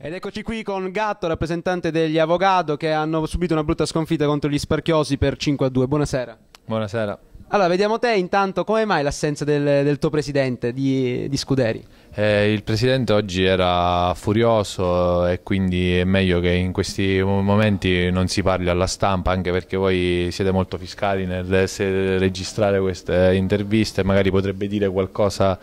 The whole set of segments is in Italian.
Ed eccoci qui con Gatto, rappresentante degli Avogado, che hanno subito una brutta sconfitta contro gli Sparchiosi per 5-2. a Buonasera. Buonasera. Allora, vediamo te intanto, come mai l'assenza del, del tuo presidente di, di Scuderi? Eh, il presidente oggi era furioso eh, e quindi è meglio che in questi momenti non si parli alla stampa, anche perché voi siete molto fiscali nel registrare queste interviste, magari potrebbe dire qualcosa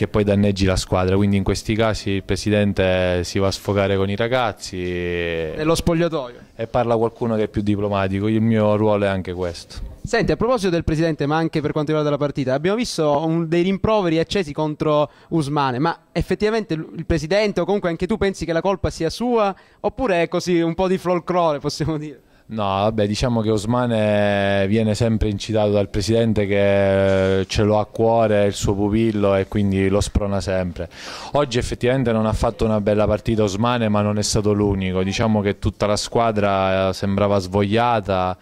che poi danneggi la squadra. Quindi in questi casi il presidente si va a sfogare con i ragazzi. Nello spogliatoio. E parla qualcuno che è più diplomatico. Il mio ruolo è anche questo. Senti, a proposito del presidente, ma anche per quanto riguarda la partita, abbiamo visto un, dei rimproveri accesi contro Usmane, ma effettivamente il presidente o comunque anche tu pensi che la colpa sia sua oppure è così un po' di folklore, possiamo dire? No, vabbè, diciamo che Osmane viene sempre incitato dal presidente che ce lo ha a cuore il suo pupillo e quindi lo sprona sempre. Oggi effettivamente non ha fatto una bella partita Osmane, ma non è stato l'unico. Diciamo che tutta la squadra eh, sembrava svogliata.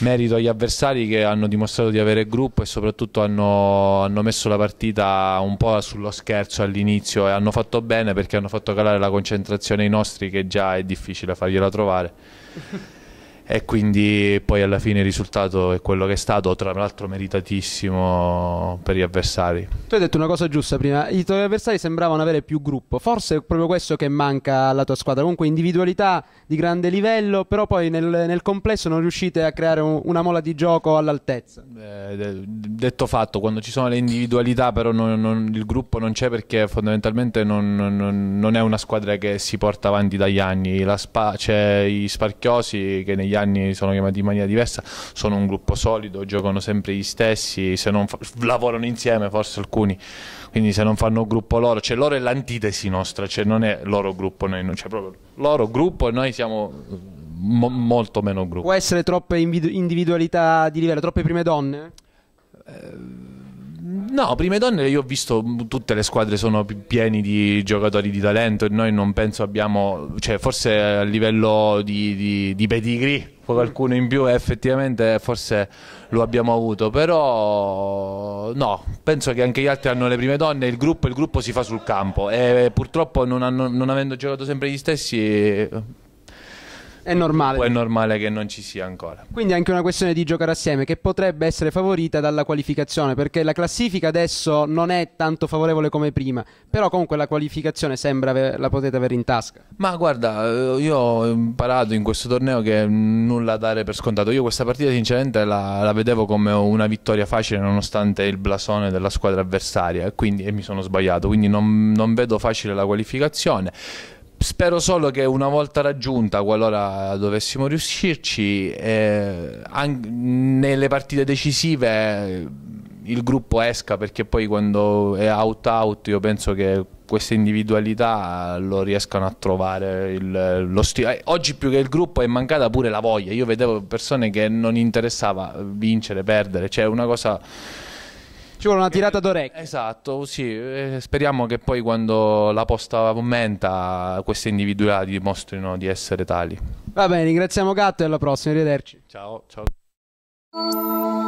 Merito agli avversari che hanno dimostrato di avere gruppo e soprattutto hanno, hanno messo la partita un po' sullo scherzo all'inizio e hanno fatto bene perché hanno fatto calare la concentrazione ai nostri che già è difficile fargliela trovare e quindi poi alla fine il risultato è quello che è stato, tra l'altro meritatissimo per gli avversari. Tu hai detto una cosa giusta prima, i tuoi avversari sembravano avere più gruppo, forse è proprio questo che manca alla tua squadra, comunque individualità di grande livello, però poi nel, nel complesso non riuscite a creare un, una mola di gioco all'altezza. Eh, detto fatto, quando ci sono le individualità però non, non, il gruppo non c'è perché fondamentalmente non, non, è una squadra che si porta avanti dagli anni, c'è cioè i Sparchiosi che negli anni anni sono chiamati in maniera diversa, sono un gruppo solido, giocano sempre gli stessi, se non lavorano insieme forse alcuni, quindi se non fanno gruppo loro, cioè loro è l'antitesi nostra, cioè non è loro gruppo, noi non c'è cioè proprio loro gruppo e noi siamo mm, mo molto meno gruppo. Può essere troppe individualità di livello, troppe prime donne? Eh, no, prime donne io ho visto tutte le squadre sono pieni di giocatori di talento e noi non penso abbiamo, cioè forse a livello di, di, di pedigree qualcuno in più effettivamente forse lo abbiamo avuto però no penso che anche gli altri hanno le prime donne il gruppo, il gruppo si fa sul campo e purtroppo non, hanno, non avendo giocato sempre gli stessi è normale. è normale che non ci sia ancora. Quindi è anche una questione di giocare assieme che potrebbe essere favorita dalla qualificazione, perché la classifica adesso non è tanto favorevole come prima, però comunque la qualificazione sembra ave- la potete avere in tasca. Ma guarda, eh, io ho imparato in questo torneo che nulla dare per scontato. Io questa partita sinceramente la, la vedevo come una vittoria facile nonostante il blasone della squadra avversaria quindi, e mi sono sbagliato, quindi non, non vedo facile la qualificazione. Spero solo che una volta raggiunta, qualora dovessimo riuscirci, eh, nelle partite decisive eh, il gruppo esca perché poi quando è out out io penso che queste individualità lo riescano a trovare il, lo stile. Eh, oggi più che il gruppo è mancata pure la voglia. Io vedevo persone che non interessava vincere, perdere, cioè una cosa ci vuole una tirata d'orecchio. Esatto, sì. Eh, speriamo che poi quando la posta commenta questi individuati dimostrino di essere tali. Va bene, ringraziamo Gatto e alla prossima, arrivederci. Ciao, ciao.